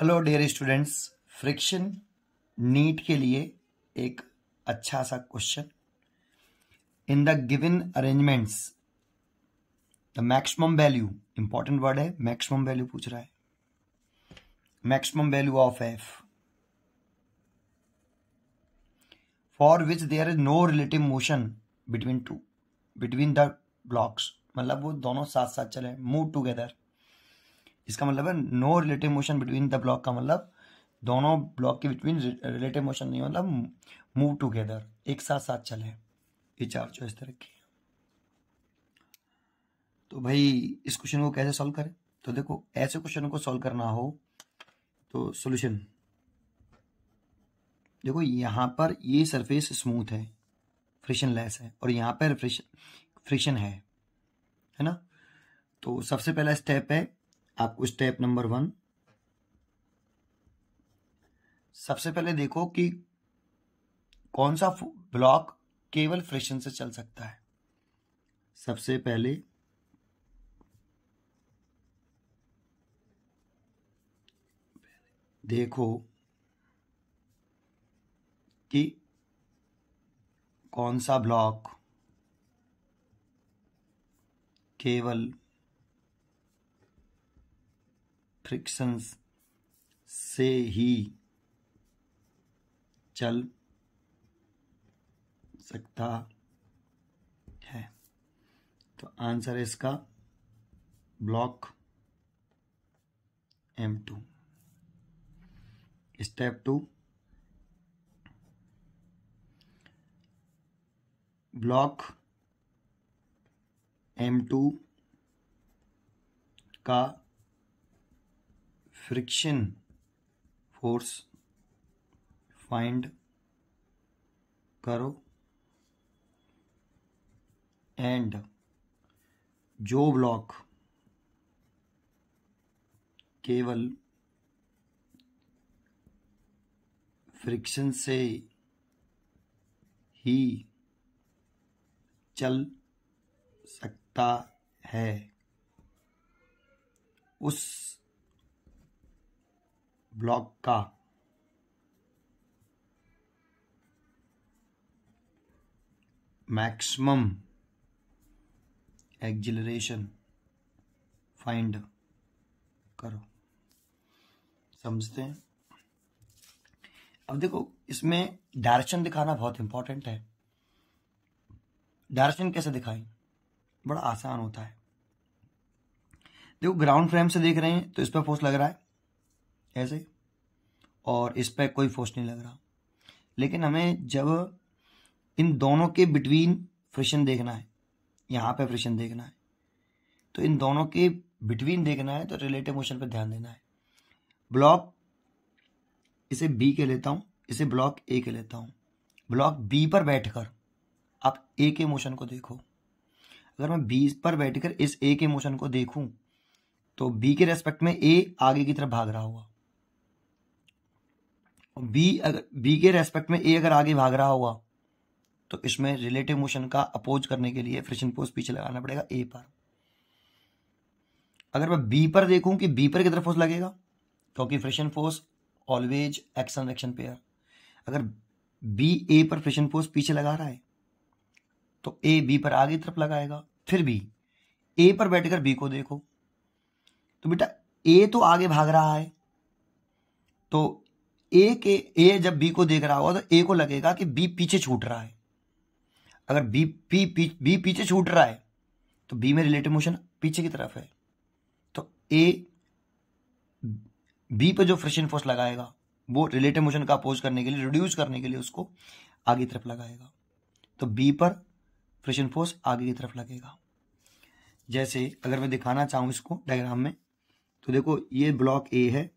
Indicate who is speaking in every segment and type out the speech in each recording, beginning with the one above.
Speaker 1: hello dear students friction NEET के लिए एक अच्छा सा question in the given arrangements the maximum value important word है मैक्सिमम वैल्यू पूछ रहा है maximum value of F for which there is no relative motion between two between the blocks मतलब वो दोनों साथ साथ चले मूव टूगेदर इसका मतलब है no relative motion between the block का मतलब दोनों ब्लॉक के बिटवीन रिलेटिव मोशन नहीं मतलब मूव टुगेदर एक साथ साथ चले ये चार चॉइस तरह की तो भाई इस क्वेश्चन को कैसे सॉल्व करें तो देखो ऐसे क्वेश्चन को सॉल्व करना हो तो सॉल्यूशन देखो यहाँ पर ये सरफेस स्मूथ है फ्रिक्शन लेस है और यहाँ पर फ्रिक्शन है है ना तो सबसे पहला स्टेप है आपको स्टेप नंबर वन सबसे पहले देखो कि कौन सा ब्लॉक केवल फ्रिक्शन से चल सकता है सबसे पहले देखो कि कौन सा ब्लॉक केवल फ्रिक्शंस से ही चल सकता है तो आंसर है इसका block M two step two block M two का फ्रिक्शन फोर्स फाइंड करो एंड जो ब्लॉक केवल फ्रिक्शन से ही चल सकता है उस ब्लॉक का मैक्सिमम एक्जिलेशन फाइंड करो समझते हैं अब देखो इसमें डायरेक्शन दिखाना बहुत इंपॉर्टेंट है डायरेक्शन कैसे दिखाएं बड़ा आसान होता है देखो ग्राउंड फ्रेम से देख रहे हैं तो इस पर फोर्स लग रहा है ऐसे और इस पर कोई फोर्स नहीं लग रहा लेकिन हमें जब इन दोनों के बिटवीन फ्रिक्शन देखना है यहाँ पे फ्रिक्शन देखना है तो इन दोनों के बिटवीन देखना है तो रिलेटिव मोशन पर ध्यान देना है ब्लॉक इसे बी के लेता हूँ इसे ब्लॉक ए के लेता हूँ ब्लॉक बी पर बैठकर आप ए के मोशन को देखो अगर मैं बी पर बैठकर इस ए के मोशन को देखूँ तो बी के रेस्पेक्ट में ए आगे की तरफ भाग रहा होगा बी अगर बी के रेस्पेक्ट में ए अगर आगे भाग रहा होगा तो इसमें रिलेटिव मोशन का अपोज करने के लिए फ्रिक्शन फोर्स पीछे लगाना पड़ेगा ए पर अगर मैं बी पर देखूं कि बी पर कितना फोर्स लगेगा क्योंकि friction force always action action pair अगर बी ए पर फ्रिक्शन फोर्स पीछे लगा रहा है तो ए बी पर आगे तरफ लगाएगा फिर भी ए पर बैठकर बी को देखो तो बेटा ए तो आगे भाग रहा है तो ए के ए जब बी को देख रहा होगा तो ए को लगेगा कि बी पीछे छूट रहा है अगर बी पी बी पीछे छूट रहा है तो बी में रिलेटिव मोशन पीछे की तरफ है तो ए बी पर जो फ्रिक्शन फोर्स लगाएगा वो रिलेटिव मोशन का अपोज करने के लिए रिड्यूस करने के लिए उसको आगे की तरफ लगाएगा तो बी पर फ्रिक्शन फोर्स आगे की तरफ लगेगा जैसे अगर मैं दिखाना चाहूँ इसको डायग्राम में तो देखो ये ब्लॉक ए है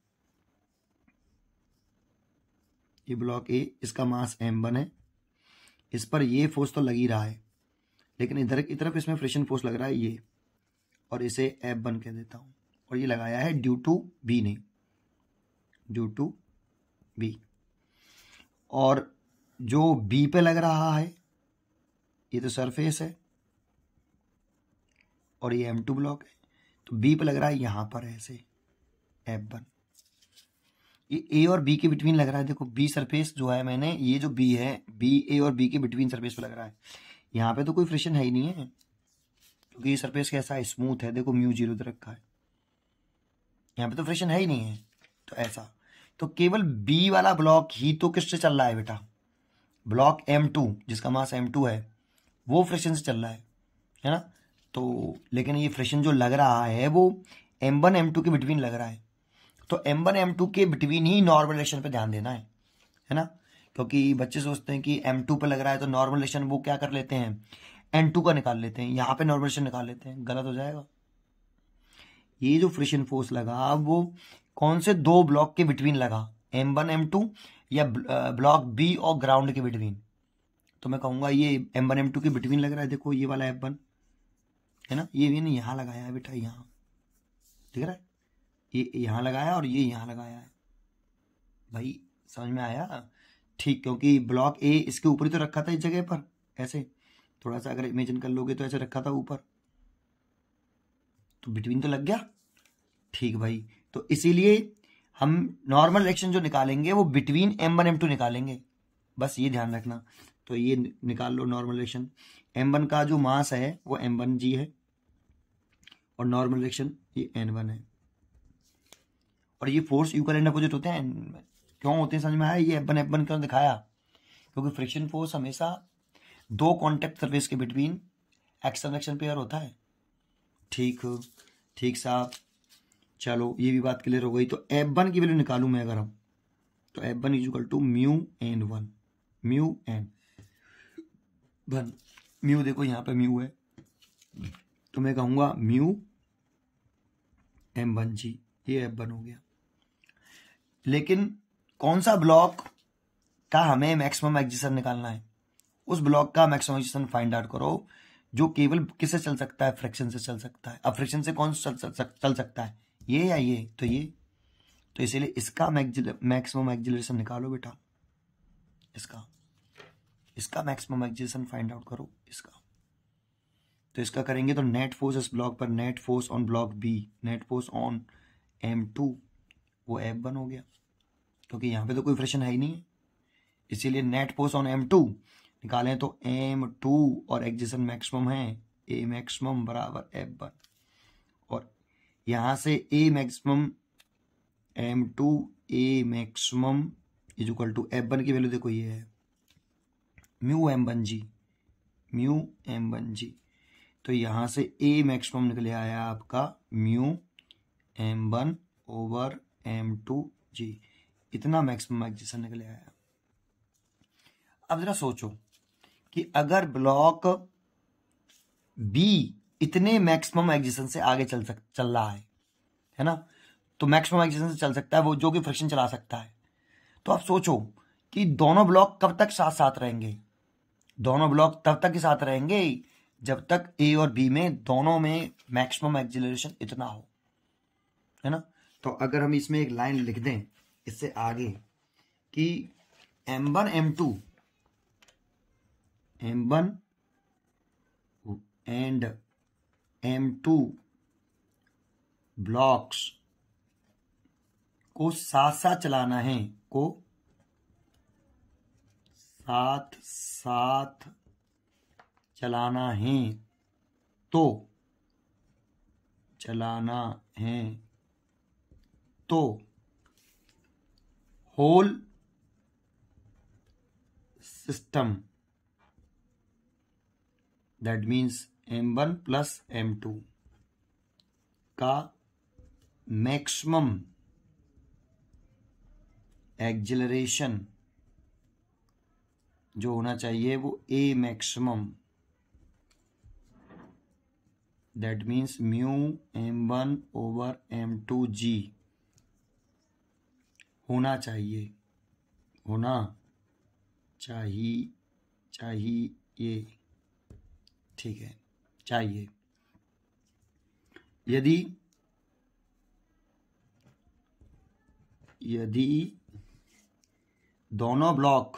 Speaker 1: ये ब्लॉक ए इसका मास एम वन है इस पर ये फोर्स तो लग ही रहा है लेकिन इधर की तरफ इसमें फ्रिक्शन फोर्स लग रहा है ये और इसे एफ वन कह देता हूँ और ये लगाया है ड्यू टू बी ने ड्यू टू बी और जो बी पे लग रहा है ये तो सरफेस है और ये एम टू ब्लॉक है तो बी पे लग रहा है यहाँ पर ऐसे एफ वन ये ए और बी के बिटवीन लग रहा है देखो बी सरफेस जो है मैंने ये जो बी है बी ए और बी के बिटवीन सरफेस पे लग रहा है यहाँ पे तो कोई फ्रिक्शन है ही नहीं है क्योंकि ये सरफेस कैसा है स्मूथ है देखो म्यू जीरो तो रखा है यहाँ पे तो फ्रिक्शन है ही नहीं है तो ऐसा तो केवल बी वाला ब्लॉक ही तो किससे चल रहा है बेटा ब्लॉक एम टू जिसका मास एम टू है वो फ्रिक्शन से चल रहा है है ना तो लेकिन ये फ्रिक्शन जो लग रहा है वो एम वन एम टू के बिटवीन लग रहा है तो एम वन एम टू के बिटवीन ही नॉर्मल रिलेशन पे ध्यान देना है है ना क्योंकि बच्चे सोचते हैं कि एम टू पर लग रहा है तो नॉर्मल रिलेशन वो क्या कर लेते हैं एन टू का निकाल लेते हैं यहाँ पे नॉर्मल रिलेशन निकाल लेते हैं गलत हो जाएगा ये जो फ्रिक्शन फोर्स लगा वो कौन से दो ब्लॉक के बिटवीन लगा एम वन एम टू या ब्लॉक बी और ग्राउंड के बिटवीन तो मैं कहूंगा ये एम वन एम टू के बिटवीन लग रहा है देखो ये वाला एफ वन है ना ये भी नहीं यहाँ लगाया है बेटा यहाँ ठीक है ये यहाँ लगाया और ये यहाँ लगाया है भाई समझ में आया ठीक क्योंकि ब्लॉक ए इसके ऊपर ही तो रखा था इस जगह पर ऐसे थोड़ा सा अगर इमेजिन कर लोगे तो ऐसे रखा था ऊपर तो बिटवीन तो लग गया ठीक भाई तो इसीलिए हम नॉर्मल रिएक्शन जो निकालेंगे वो between M one M two निकालेंगे बस ये ध्यान रखना तो ये निकाल लो नॉर्मल रिएक्शन एम वन का जो मास है वो एम वन जी है और नॉर्मल रिएक्शन ये एन वन है और ये फोर्स यू का अपोजिट होते हैं क्यों होते हैं समझ में आया ये एफ वन एफ वन क्यों दिखाया क्योंकि फ्रिक्शन फोर्स हमेशा दो कॉन्टेक्ट सर्विस के बिटवीन एक्शन एक्शन पेयर होता है ठीक ठीक साहब चलो ये भी बात क्लियर हो गई तो एफ वन की वैल्यू निकालू मैं अगर हम तो F one equal to mu N one mu N one mu देखो यहाँ पे म्यू है तो मैं कहूँगा म्यू एम वन जी ये एफ वन हो गया लेकिन कौन सा ब्लॉक का हमें मैक्सिमम एग्जिशन निकालना है उस ब्लॉक का मैक्सिमम एग्जिशन फाइंड आउट करो जो केवल किससे चल सकता है फ्रिक्शन से चल सकता है अब फ्रिक्शन से कौन चल, चल, सकता है ये या ये तो ये तो इसीलिए इसका मैक्सिमम एग्जिलेशन निकालो बेटा इसका इसका मैक्सिमम एग्जिलेशन फाइंड आउट करो इसका तो इसका करेंगे तो नेट फोर्स इस ब्लॉक पर net force on block B net force on M two वो एफ वन हो गया क्योंकि तो यहाँ पे तो कोई फ्रेशन है ही नहीं इसीलिए नेट पोस्ट ऑन एम टू निकालें तो एम टू और एक्जिशन मैक्सिमम है ए मैक्सिमम बराबर एफ वन और यहाँ से A maximum M two A maximum is equal to F one की वैल्यू देखो ये है mu M one G mu M one G तो यहाँ से ए मैक्सिमम निकले आया आपका mu M one over M two G इतना मैक्सिमम एक्जिशन निकल आया अब जरा सोचो कि अगर ब्लॉक बी इतने मैक्सिमम एक्जिशन से आगे चल सक चल रहा है है ना तो मैक्सिमम एक्जिशन से चल सकता है वो जो कि फ्रिक्शन चला सकता है तो आप सोचो कि दोनों ब्लॉक कब तक साथ साथ रहेंगे दोनों ब्लॉक तब तक ही साथ रहेंगे जब तक ए और बी में दोनों में मैक्सिमम एक्जिलेशन इतना हो है ना तो अगर हम इसमें एक लाइन लिख दें इससे आगे कि M one M two M one and M two blocks को साथ साथ चलाना है को साथ साथ चलाना है तो चलाना है तो whole system that means M one plus M two का मैक्सिमम एग्जिलरेशन जो होना चाहिए वो A maximum that means mu M one over M two G होना चाहिए होना चाहिए चाहिए ठीक है चाहिए यदि यदि दोनों ब्लॉक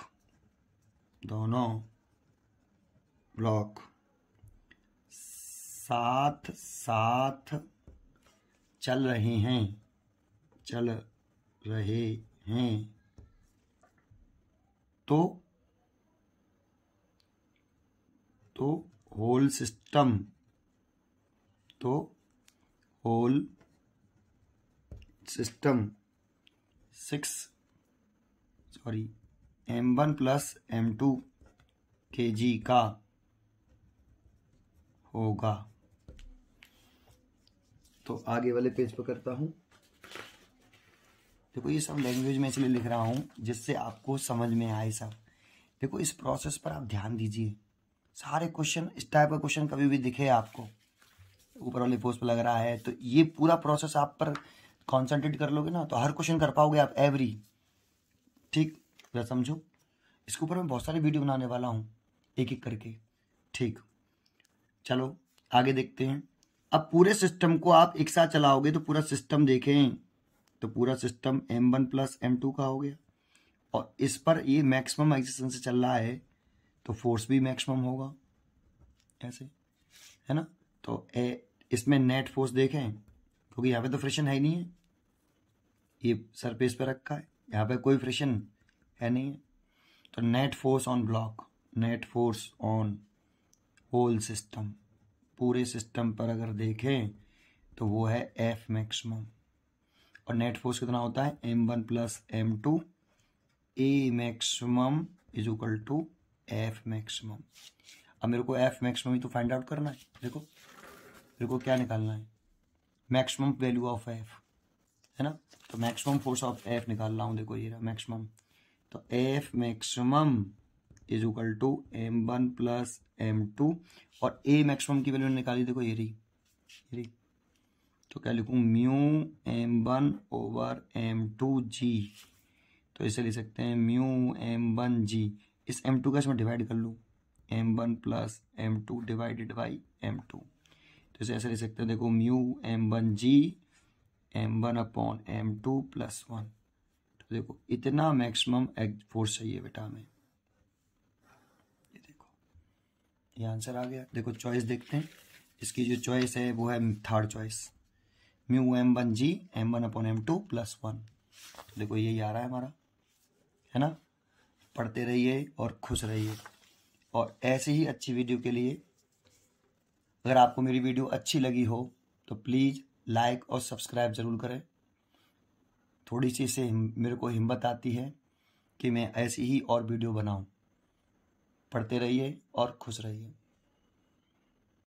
Speaker 1: दोनों ब्लॉक साथ साथ चल रहे हैं चल रहे हैं तो तो होल सिस्टम तो whole system six sorry M one plus M two के जी का होगा तो आगे वाले पेज पर करता हूँ देखो ये सब लैंग्वेज में इसलिए लिख रहा हूँ जिससे आपको समझ में आए सब देखो इस प्रोसेस पर आप ध्यान दीजिए सारे क्वेश्चन इस टाइप का क्वेश्चन कभी भी दिखे आपको ऊपर वाले पोस्ट पर लग रहा है तो ये पूरा प्रोसेस आप पर कॉन्सेंट्रेट कर लोगे ना तो हर क्वेश्चन कर पाओगे आप एवरी ठीक जरा समझो इसके ऊपर मैं बहुत सारी वीडियो बनाने वाला हूँ एक एक करके ठीक चलो आगे देखते हैं अब पूरे सिस्टम को आप एक साथ चलाओगे तो पूरा सिस्टम देखें तो पूरा system M one plus M two का हो गया और इस पर ये मैक्सिमम एक्जिस्टेंस से चल रहा है तो फोर्स भी मैक्सिमम होगा ऐसे है ना तो ए इसमें नेट फोर्स देखें क्योंकि यहाँ पे तो फ्रिक्शन है ही नहीं है ये सरफेस पे रखा है यहाँ पे कोई फ्रिक्शन है नहीं है तो net force on block net force on whole system पूरे सिस्टम पर अगर देखें तो वो है एफ मैक्सिमम और नेट फोर्स कितना होता है M one plus M two A maximum is equal to F maximum अब मेरे को एफ मैक्सिमम ही तो फाइंड आउट करना है देखो मेरे को क्या निकालना है मैक्सिमम वैल्यू ऑफ एफ है ना तो मैक्सिमम फोर्स ऑफ एफ निकाल रहा हूँ देखो ये मैक्सिमम तो F maximum is equal to M one plus M two और ए मैक्सिमम की वैल्यू निकाली देखो ये रही ये रही तो क्या लिखूँ mu M one over M two G तो ऐसे लिख सकते हैं म्यू एम वन जी इस एम टू का इसमें डिवाइड कर लूँ M one plus M two divided by M two तो इसे ऐसे लिख सकते हैं देखो mu M one G M one upon M two plus one तो देखो इतना मैक्सिमम फोर्स चाहिए बेटा हमें ये देखो ये आंसर आ गया देखो चॉइस देखते हैं इसकी जो चॉइस है वो है third choice mu M one G M one upon M two plus one देखो यही आ रहा है हमारा है ना पढ़ते रहिए और खुश रहिए और ऐसे ही अच्छी वीडियो के लिए अगर आपको मेरी वीडियो अच्छी लगी हो तो प्लीज़ लाइक और सब्सक्राइब ज़रूर करें थोड़ी सी से मेरे को हिम्मत आती है कि मैं ऐसी ही और वीडियो बनाऊं पढ़ते रहिए और खुश रहिए